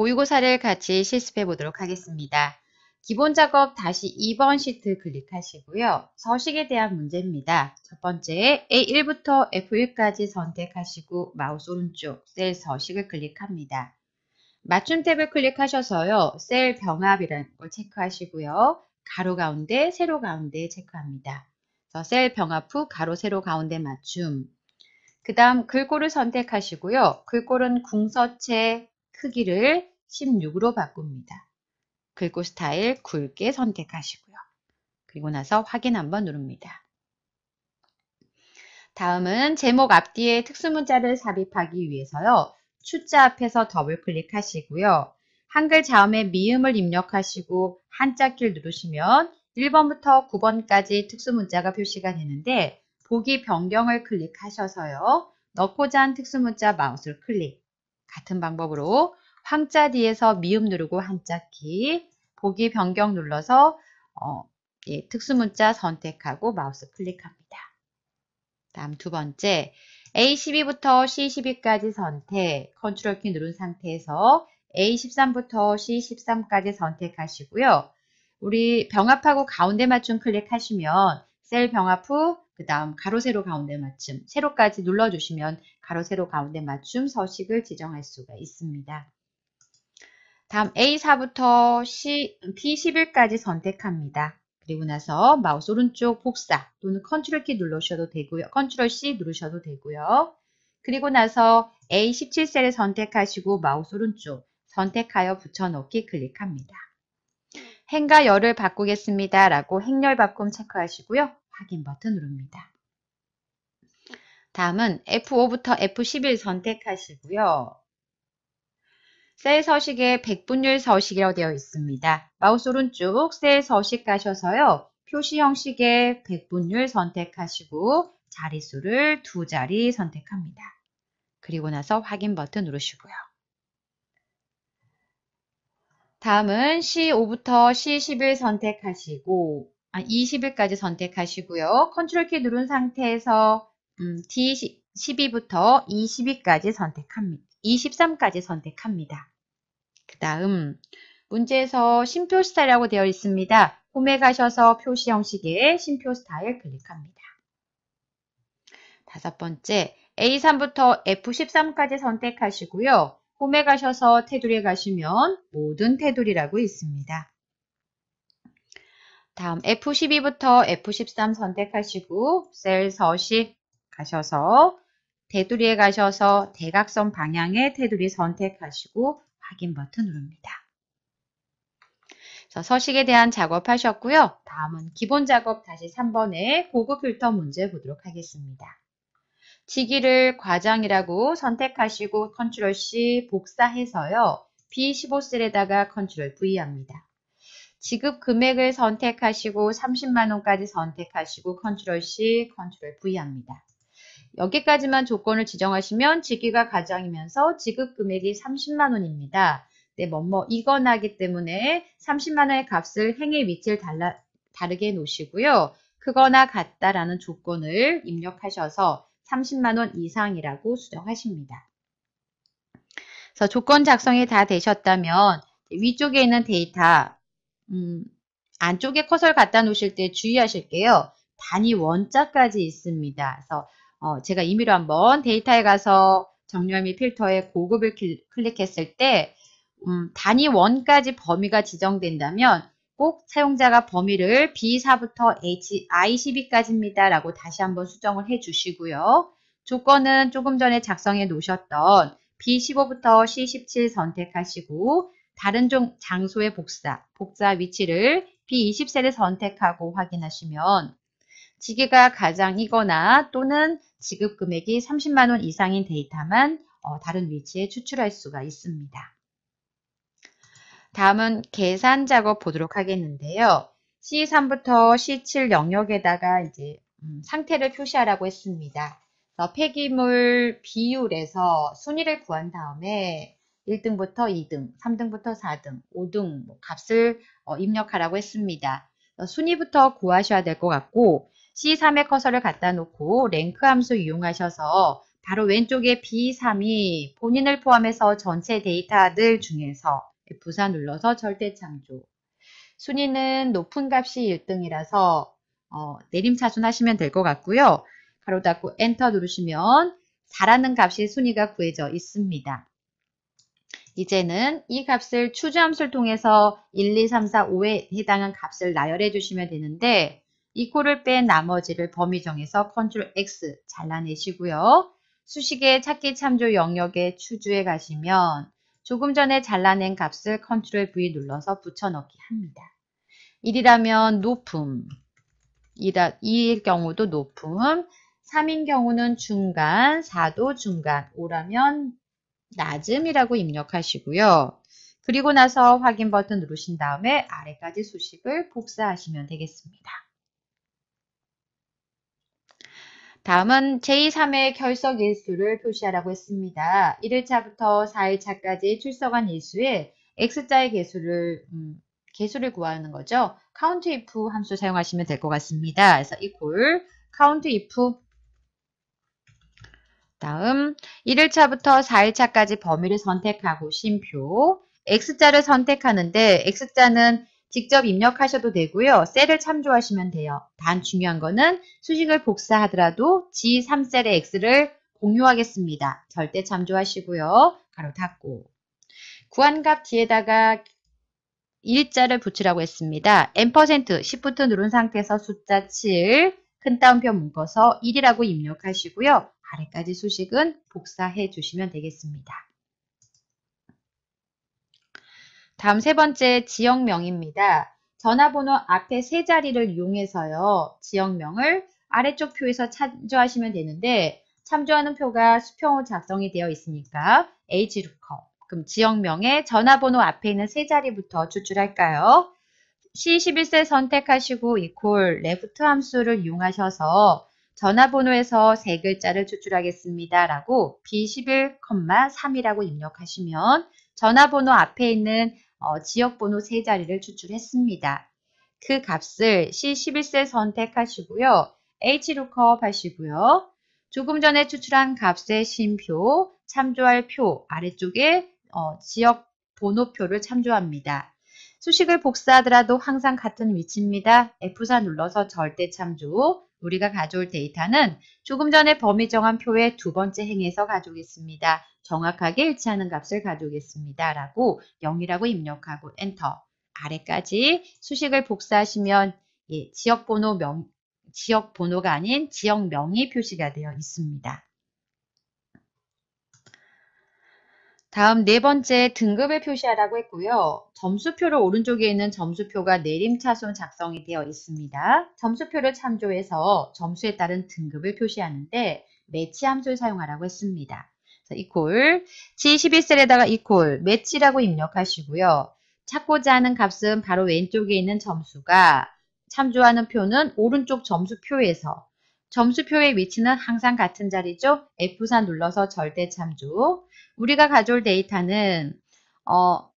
모의고사를 같이 실습해 보도록 하겠습니다. 기본 작업 다시 2번 시트 클릭하시고요. 서식에 대한 문제입니다. 첫 번째 A1부터 F1까지 선택하시고 마우스 오른쪽 셀 서식을 클릭합니다. 맞춤 탭을 클릭하셔서요. 셀 병합이라는 걸 체크하시고요. 가로 가운데, 세로 가운데 체크합니다. 셀 병합 후 가로, 세로 가운데 맞춤. 그 다음 글꼴을 선택하시고요. 글꼴은 궁서체, 크기를 16으로 바꿉니다. 글꼴 스타일 굵게 선택하시고요. 그리고 나서 확인 한번 누릅니다. 다음은 제목 앞뒤에 특수문자를 삽입하기 위해서요. 출자 앞에서 더블 클릭하시고요. 한글 자음의 미음을 입력하시고 한자키를 누르시면 1번부터 9번까지 특수문자가 표시가 되는데 보기 변경을 클릭하셔서요. 넣고자 한 특수문자 마우스를 클릭 같은 방법으로 황자 뒤에서 미음 누르고 한자 키 보기 변경 눌러서 어, 예, 특수문자 선택하고 마우스 클릭합니다. 다음 두 번째 A12부터 C12까지 선택 컨트롤 키 누른 상태에서 A13부터 C13까지 선택하시고요. 우리 병합하고 가운데 맞춤 클릭하시면 셀 병합 후그 다음 가로 세로 가운데 맞춤 세로까지 눌러주시면 가로 세로 가운데 맞춤 서식을 지정할 수가 있습니다. 다음 A4부터 C, P11까지 선택합니다. 그리고 나서 마우스 오른쪽 복사 또는 컨트롤 키눌러셔도 되고요. 컨트롤 C 누르셔도 되고요. 그리고 나서 A17셀을 선택하시고 마우스 오른쪽 선택하여 붙여넣기 클릭합니다. 행과 열을 바꾸겠습니다. 라고 행렬 바꿈 체크하시고요. 확인 버튼 누릅니다. 다음은 F5부터 F11 선택하시고요. 셀 서식에 백분율 서식이라고 되어 있습니다. 마우스 오른쪽 셀 서식 가셔서요. 표시 형식의 백분율 선택하시고 자릿수를 두 자리 선택합니다. 그리고 나서 확인 버튼 누르시고요. 다음은 C5부터 C11 선택하시고 20일까지 아, 선택하시고요. 컨트롤 키 누른 상태에서 음, D12부터 22까지 선택합니다. 23까지 선택합니다. 그 다음 문제에서 심표 스타일이라고 되어 있습니다. 홈에 가셔서 표시 형식의 심표 스타일 클릭합니다. 다섯 번째 A3부터 F13까지 선택하시고요. 홈에 가셔서 테두리에 가시면 모든 테두리라고 있습니다. 다음 F12부터 F13 선택하시고 셀 서식 가셔서 테두리에 가셔서 대각선 방향의 테두리 선택하시고 확인 버튼 누릅니다. 서식에 대한 작업하셨고요. 다음은 기본 작업 다시 3번의 고급 필터 문제 보도록 하겠습니다. 지기를 과장이라고 선택하시고 컨트롤 C 복사해서요. B15셀에다가 컨트롤 V 합니다. 지급 금액을 선택하시고 30만원까지 선택하시고 컨트롤 C, 컨트롤 V 합니다. 여기까지만 조건을 지정하시면 직위가 가장이면서 지급 금액이 30만원입니다. 네, 뭐 뭐 이거나기 때문에 30만원의 값을 행의 위치를 달라, 다르게 놓으시고요. 크거나 같다라는 조건을 입력하셔서 30만원 이상이라고 수정하십니다. 그래서 조건 작성이 다 되셨다면 위쪽에 있는 데이터 음, 안쪽에 커서를 갖다 놓으실 때 주의하실게요. 단위 원자까지 있습니다. 그래서 어, 제가 임의로 한번 데이터에 가서 정렬 및필터에 고급을 클릭했을 때 음, 단위 원까지 범위가 지정된다면 꼭 사용자가 범위를 B4부터 H, I12까지입니다. 라고 다시 한번 수정을 해주시고요. 조건은 조금 전에 작성해 놓으셨던 B15부터 C17 선택하시고 다른 종, 장소의 복사, 복사 위치를 B20셀을 선택하고 확인하시면 지게가 가장이거나 또는 지급 금액이 30만원 이상인 데이터만 어, 다른 위치에 추출할 수가 있습니다. 다음은 계산 작업 보도록 하겠는데요. C3부터 C7 영역에다가 이제 음, 상태를 표시하라고 했습니다. 폐기물 비율에서 순위를 구한 다음에 1등부터 2등, 3등부터 4등, 5등 뭐 값을 어, 입력하라고 했습니다. 순위부터 구하셔야 될 것 같고 C3의 커서를 갖다 놓고 랭크 함수 이용하셔서 바로 왼쪽에 B3이 본인을 포함해서 전체 데이터들 중에서 F4 눌러서 절대 창조 순위는 높은 값이 1등이라서 어, 내림차순 하시면 될 것 같고요. 가로 닫고 엔터 누르시면 4라는 값이 순위가 구해져 있습니다. 이제는 이 값을 추주함수를 통해서 1, 2, 3, 4, 5에 해당한 값을 나열해 주시면 되는데 이코를 뺀 나머지를 범위 정해서 컨트롤 X 잘라내시고요. 수식의 찾기 참조 영역에 추주에 가시면 조금 전에 잘라낸 값을 컨트롤 V 눌러서 붙여넣기 합니다. 1이라면 높음, 2일 경우도 높음, 3인 경우는 중간, 4도 중간, 5라면 낮음이라고 입력하시고요. 그리고 나서 확인 버튼 누르신 다음에 아래까지 수식을 복사하시면 되겠습니다. 다음은 제3의 결석 일수를 표시하라고 했습니다. 1일차부터 4일차까지 출석한 일수에 X자의 개수를 음, 개수를 구하는 거죠. count if 함수 사용하시면 될 것 같습니다. 그래서 equal count if 다음 1일차부터 4일차까지 범위를 선택하고 심표 X자를 선택하는데 X자는 직접 입력하셔도 되고요. 셀을 참조하시면 돼요. 단 중요한 거는 수식을 복사하더라도 G3셀의 X를 공유하겠습니다. 절대 참조하시고요. 가로 닫고 구한값 뒤에다가 일자를 붙이라고 했습니다. M% Shift 누른 상태에서 숫자 7, 큰 따옴표 묶어서 1이라고 입력하시고요. 아래까지 수식은 복사해 주시면 되겠습니다. 다음 세 번째 지역명입니다. 전화번호 앞에 세 자리를 이용해서요. 지역명을 아래쪽 표에서 참조하시면 되는데 참조하는 표가 수평으로 작성이 되어 있으니까 h 루커 그럼 지역명에 전화번호 앞에 있는 세 자리부터 추출할까요? C11세 선택하시고 이퀄 레프트 함수를 이용하셔서 전화번호에서 세 글자를 추출하겠습니다. 라고 B11,3이라고 입력하시면 전화번호 앞에 있는 어, 지역번호 세 자리를 추출했습니다. 그 값을 C11세 선택하시고요. HLOOKUP 하시고요. 조금 전에 추출한 값의 심표, 참조할 표 아래쪽에 어, 지역 번호표를 참조합니다. 수식을 복사하더라도 항상 같은 위치입니다. F4 눌러서 절대 참조, 우리가 가져올 데이터는 조금 전에 범위 정한 표의 두 번째 행에서 가져오겠습니다. 정확하게 일치하는 값을 가져오겠습니다. 라고 0이라고 입력하고 엔터 아래까지 수식을 복사하시면 예, 지역번호 명, 지역 번호가 아닌 지역 명이 표시가 되어 있습니다. 다음 네 번째 등급을 표시하라고 했고요. 점수표를 오른쪽에 있는 점수표가 내림차순 작성이 되어 있습니다. 점수표를 참조해서 점수에 따른 등급을 표시하는데 매치 함수를 사용하라고 했습니다. 이퀄 G11셀에다가 이퀄 매치라고 입력하시고요. 찾고자 하는 값은 바로 왼쪽에 있는 점수가 참조하는 표는 오른쪽 점수표에서 점수표의 위치는 항상 같은 자리죠. F4 눌러서 절대 참조. 우리가 가져올 데이터는 어,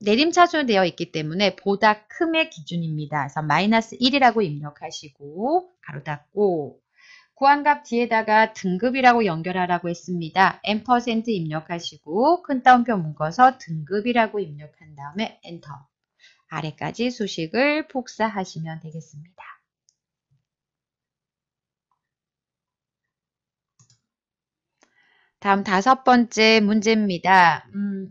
내림차순되어 있기 때문에 보다 큼의 기준입니다. 그래서 마이너스 1이라고 입력하시고 가로 닫고 구한값 뒤에다가 등급이라고 연결하라고 했습니다. M% 입력하시고 큰 따옴표 묶어서 등급이라고 입력한 다음에 엔터 아래까지 수식을 복사하시면 되겠습니다. 다음 다섯 번째 문제입니다. 음,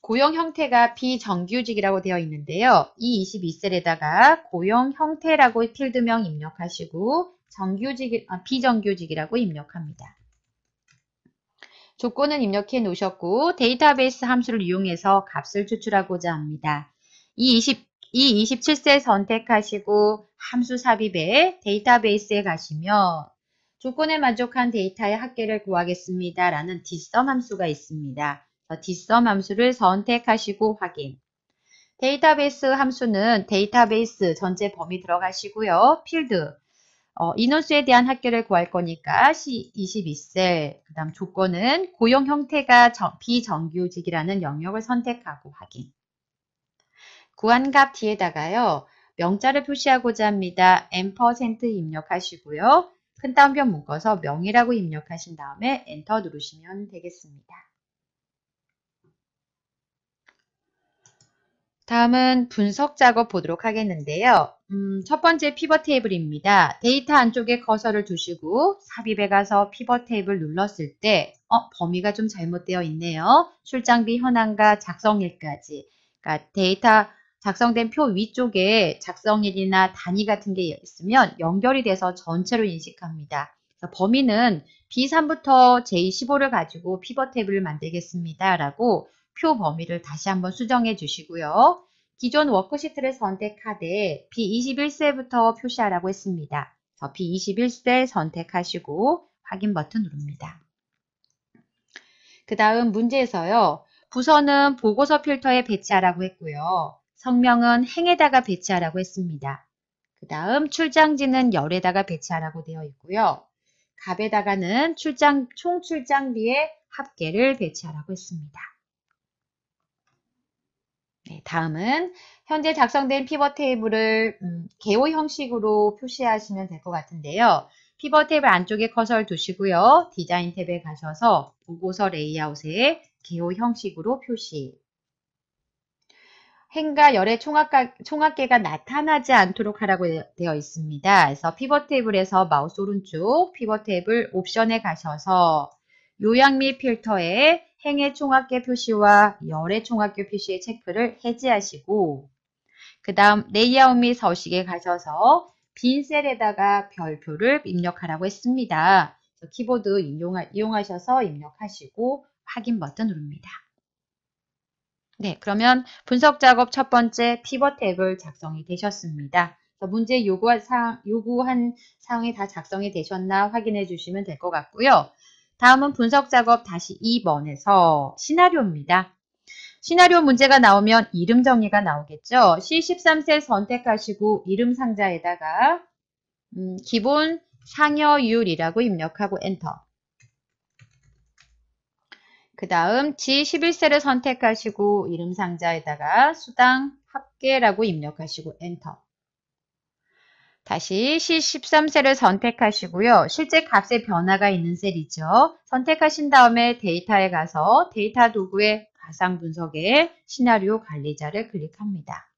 고용 형태가 비정규직이라고 되어 있는데요. 이 22셀에다가 고용 형태라고 필드명 입력하시고 정규직, 아, 비정규직이라고 입력합니다. 조건은 입력해 놓으셨고 데이터베이스 함수를 이용해서 값을 추출하고자 합니다. 이 20, 이2 7세 선택하시고 함수 삽입에 데이터베이스에 가시면 조건에 만족한 데이터의 합계를 구하겠습니다. 라는 뒷섬 함수가 있습니다. 뒷섬 함수를 선택하시고 확인. 데이터베이스 함수는 데이터베이스 전체 범위 들어가시고요. 필드, 어, 인원수에 대한 합계를 구할 거니까 C22셀, 그 다음 조건은 고용 형태가 저, 비정규직이라는 영역을 선택하고 확인. 구한값 뒤에다가요. 명자를 표시하고자 합니다. M% 입력하시고요. 큰 따옴표 묶어서 명이라고 입력하신 다음에 엔터 누르시면 되겠습니다. 다음은 분석 작업 보도록 하겠는데요. 음, 첫 번째 피벗 테이블입니다. 데이터 안쪽에 커서를 두시고 삽입에 가서 피벗 테이블 눌렀을 때 어, 범위가 좀 잘못되어 있네요. 출장비 현황과 작성일까지 그러니까 데이터 작성된 표 위쪽에 작성일이나 단위 같은 게 있으면 연결이 돼서 전체로 인식합니다. 범위는 B3부터 J15를 가지고 피벗 테이블을 만들겠습니다. 라고 표 범위를 다시 한번 수정해 주시고요. 기존 워크시트를 선택하되 B21세부터 표시하라고 했습니다. B21세 선택하시고 확인 버튼 누릅니다. 그 다음 문제에서요. 부서는 보고서 필터에 배치하라고 했고요. 성명은 행에다가 배치하라고 했습니다. 그 다음 출장지는 열에다가 배치하라고 되어 있고요. 갑에다가는 출장, 총 출장비의 합계를 배치하라고 했습니다. 네, 다음은 현재 작성된 피벗 테이블을 음, 개호 형식으로 표시하시면 될 것 같은데요. 피벗 테이블 안쪽에 커서를 두시고요. 디자인 탭에 가셔서 보고서 레이아웃에 개호 형식으로 표시 행과 열의 총합계가 나타나지 않도록 하라고 되어 있습니다. 그래서 피벗 테이블에서 마우스 오른쪽 피벗 테이블 옵션에 가셔서 요약 및 필터에 행의 총합계 표시와 열의 총합계 표시의 체크를 해제하시고 그 다음 레이아웃 및 서식에 가셔서 빈 셀에다가 별표를 입력하라고 했습니다. 키보드 이용하, 이용하셔서 입력하시고 확인 버튼 누릅니다. 네, 그러면 분석 작업 첫 번째 피벗 탭을 작성이 되셨습니다. 문제 요구한, 사항, 요구한 사항이 다 작성이 되셨나 확인해 주시면 될 것 같고요. 다음은 분석 작업 다시 2번에서 시나리오입니다. 시나리오 문제가 나오면 이름 정의가 나오겠죠. C13셀 선택하시고 이름 상자에다가 음, 기본 상여율이라고 입력하고 엔터. 그 다음 g 1 1세를 선택하시고 이름 상자에다가 수당 합계라고 입력하시고 엔터. 다시 c 1 3세를 선택하시고요. 실제 값의 변화가 있는 셀이죠. 선택하신 다음에 데이터에 가서 데이터 도구의 가상 분석에 시나리오 관리자를 클릭합니다.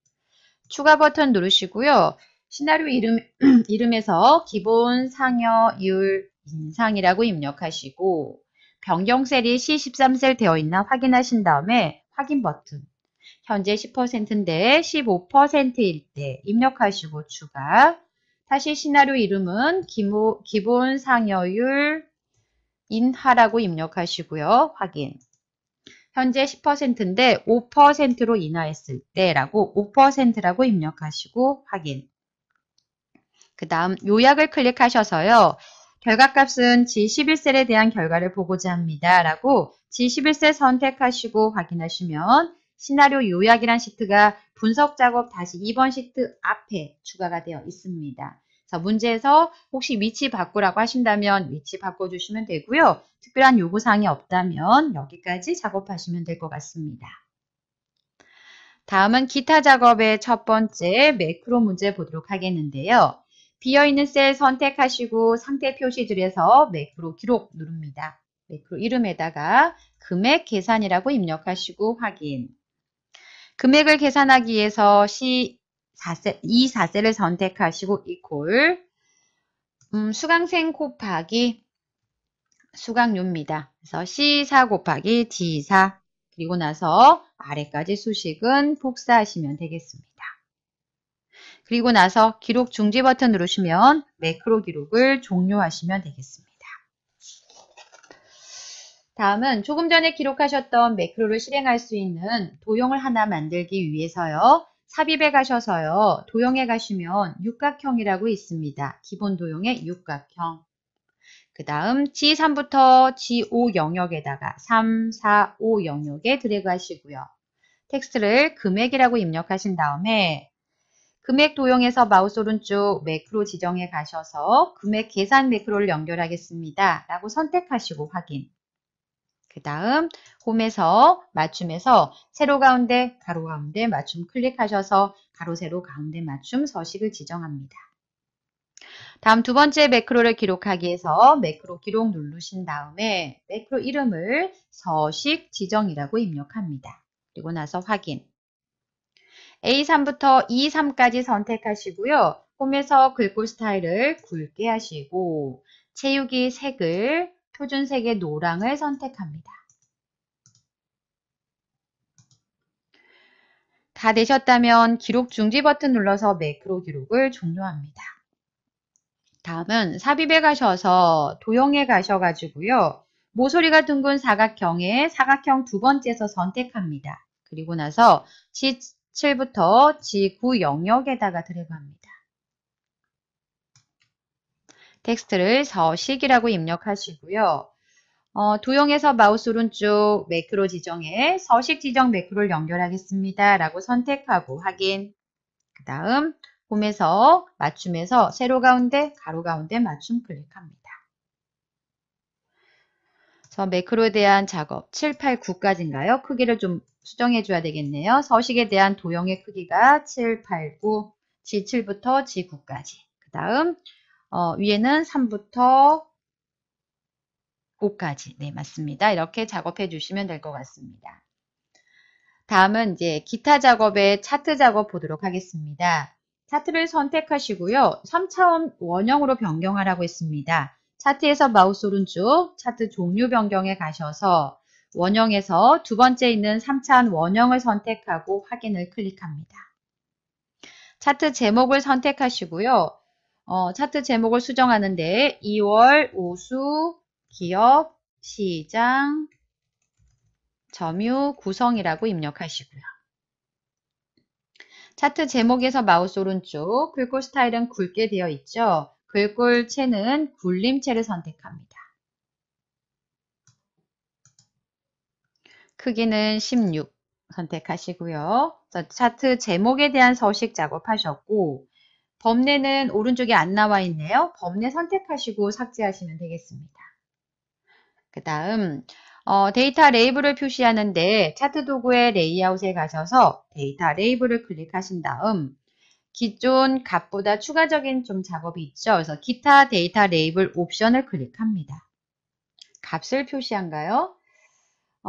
추가 버튼 누르시고요. 시나리오 이름, 이름에서 기본 상여 율 인상이라고 입력하시고 변경셀이 C13셀 되어 있나 확인하신 다음에 확인 버튼 현재 10%인데 15%일 때 입력하시고 추가 다시 시나리오 이름은 기모, 기본 상여율 인하라고 입력하시고요. 확인 현재 10%인데 5%로 인하했을 때라고 5%라고 입력하시고 확인 그 다음 요약을 클릭하셔서요. 결과값은 G11셀에 대한 결과를 보고자 합니다. 라고 G11셀 선택하시고 확인하시면 시나리오 요약이란 시트가 분석 작업 다시 2번 시트 앞에 추가가 되어 있습니다. 자, 문제에서 혹시 위치 바꾸라고 하신다면 위치 바꿔주시면 되고요. 특별한 요구사항이 없다면 여기까지 작업하시면 될 것 같습니다. 다음은 기타 작업의 첫 번째 매크로 문제 보도록 하겠는데요. 비어있는 셀 선택하시고 상태 표시 줄에서 매크로 기록 누릅니다. 매크로 이름에다가 금액 계산이라고 입력하시고 확인. 금액을 계산하기 위해서 C4셀, E4셀을 선택하시고 이퀄 음, 수강생 곱하기 수강료입니다. 그래서 C4 곱하기 D4 그리고 나서 아래까지 수식은 복사하시면 되겠습니다. 그리고 나서 기록 중지 버튼 누르시면 매크로 기록을 종료하시면 되겠습니다. 다음은 조금 전에 기록하셨던 매크로를 실행할 수 있는 도형을 하나 만들기 위해서요. 삽입에 가셔서요. 도형에 가시면 육각형이라고 있습니다. 기본 도형의 육각형. 그 다음 G3부터 G5 영역에다가 3, 4, 5 영역에 드래그 하시고요. 텍스트를 금액이라고 입력하신 다음에 금액 도형에서 마우스 오른쪽 매크로 지정에 가셔서 금액 계산 매크로를 연결하겠습니다. 라고 선택하시고 확인. 그 다음 홈에서 맞춤에서 세로 가운데 가로 가운데 맞춤 클릭하셔서 가로 세로 가운데 맞춤 서식을 지정합니다. 다음 두 번째 매크로를 기록하기 위해서 매크로 기록 누르신 다음에 매크로 이름을 서식 지정이라고 입력합니다. 그리고 나서 확인. A3부터 E3까지 선택하시고요. 홈에서 글꼴 스타일을 굵게 하시고 채우기 색을 표준색의 노랑을 선택합니다. 다 되셨다면 기록 중지 버튼 눌러서 매크로 기록을 종료합니다. 다음은 삽입에 가셔서 도형에 가셔가지고요. 모서리가 둥근 사각형의 사각형 두 번째에서 선택합니다. 그리고 나서 7부터 지구 영역에다가 들어갑니다. 텍스트를 서식이라고 입력하시고요. 어, 도형에서 마우스 오른쪽 매크로 지정에 서식 지정 매크로를 연결하겠습니다. 라고 선택하고 확인. 그 다음 홈에서 맞춤에서 세로 가운데 가로 가운데 맞춤 클릭합니다. 저 매크로에 대한 작업 7, 8, 9까지인가요? 크기를 좀 수정해 줘야 되겠네요. 서식에 대한 도형의 크기가 7, 8, 9, G7부터 G9까지. 그 다음 어, 위에는 3부터 5까지. 네, 맞습니다. 이렇게 작업해 주시면 될 것 같습니다. 다음은 이제 기타 작업의 차트 작업 보도록 하겠습니다. 차트를 선택하시고요. 3차원 원형으로 변경하라고 했습니다. 차트에서 마우스 오른쪽 차트 종류 변경에 가셔서 원형에서 두 번째 있는 3차원 원형을 선택하고 확인을 클릭합니다. 차트 제목을 선택하시고요. 어, 차트 제목을 수정하는데 2월 오수 기업 시장 점유 구성이라고 입력하시고요. 차트 제목에서 마우스 오른쪽 글꼴 스타일은 굵게 되어 있죠. 글꼴체는 굴림체를 선택합니다. 크기는 16 선택하시고요. 차트 제목에 대한 서식 작업하셨고 범례는 오른쪽에 안 나와 있네요. 범례 선택하시고 삭제하시면 되겠습니다. 그 다음 어, 데이터 레이블을 표시하는데 차트 도구의 레이아웃에 가셔서 데이터 레이블을 클릭하신 다음 기존 값보다 추가적인 좀 작업이 있죠. 그래서 기타 데이터 레이블 옵션을 클릭합니다. 값을 표시한가요?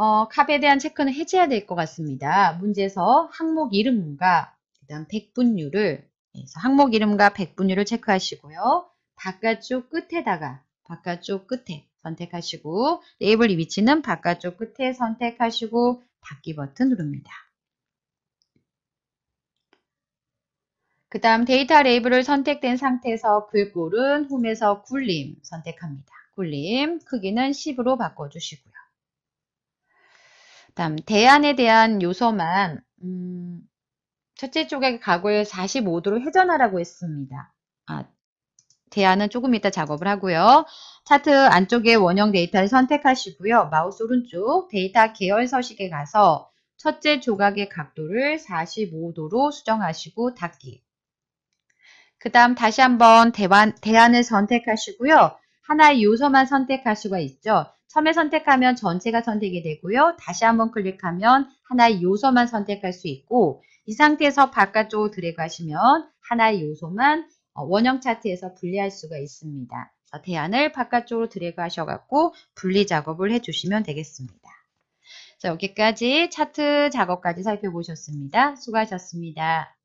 어, 페에 대한 체크는 해제해야 될 것 같습니다. 문제에서 항목 이름과 그 다음 백분율을 그래서 항목 이름과 백분율을 체크하시고요. 바깥쪽 끝에다가 바깥쪽 끝에 선택하시고 레이블 위치는 바깥쪽 끝에 선택하시고 닫기 버튼 누릅니다. 그 다음 데이터 레이블을 선택된 상태에서 글꼴은 홈에서 굴림 선택합니다. 굴림 크기는 10으로 바꿔주시고요. 다음 대안에 대한 요소만 음, 첫째 쪽의 각을 45도로 회전하라고 했습니다. 아, 대안은 조금 이따 작업을 하고요. 차트 안쪽에 원형 데이터를 선택하시고요. 마우스 오른쪽 데이터 계열 서식에 가서 첫째 조각의 각도를 45도로 수정하시고 닫기. 그 다음 다시 한번 대안, 대안을 선택하시고요. 하나의 요소만 선택할 수가 있죠. 처음에 선택하면 전체가 선택이 되고요. 다시 한번 클릭하면 하나의 요소만 선택할 수 있고 이 상태에서 바깥쪽으로 드래그 하시면 하나의 요소만 어, 원형 차트에서 분리할 수가 있습니다. 대안을 바깥쪽으로 드래그 하셔갖고 분리 작업을 해주시면 되겠습니다. 자, 여기까지 차트 작업까지 살펴보셨습니다. 수고하셨습니다.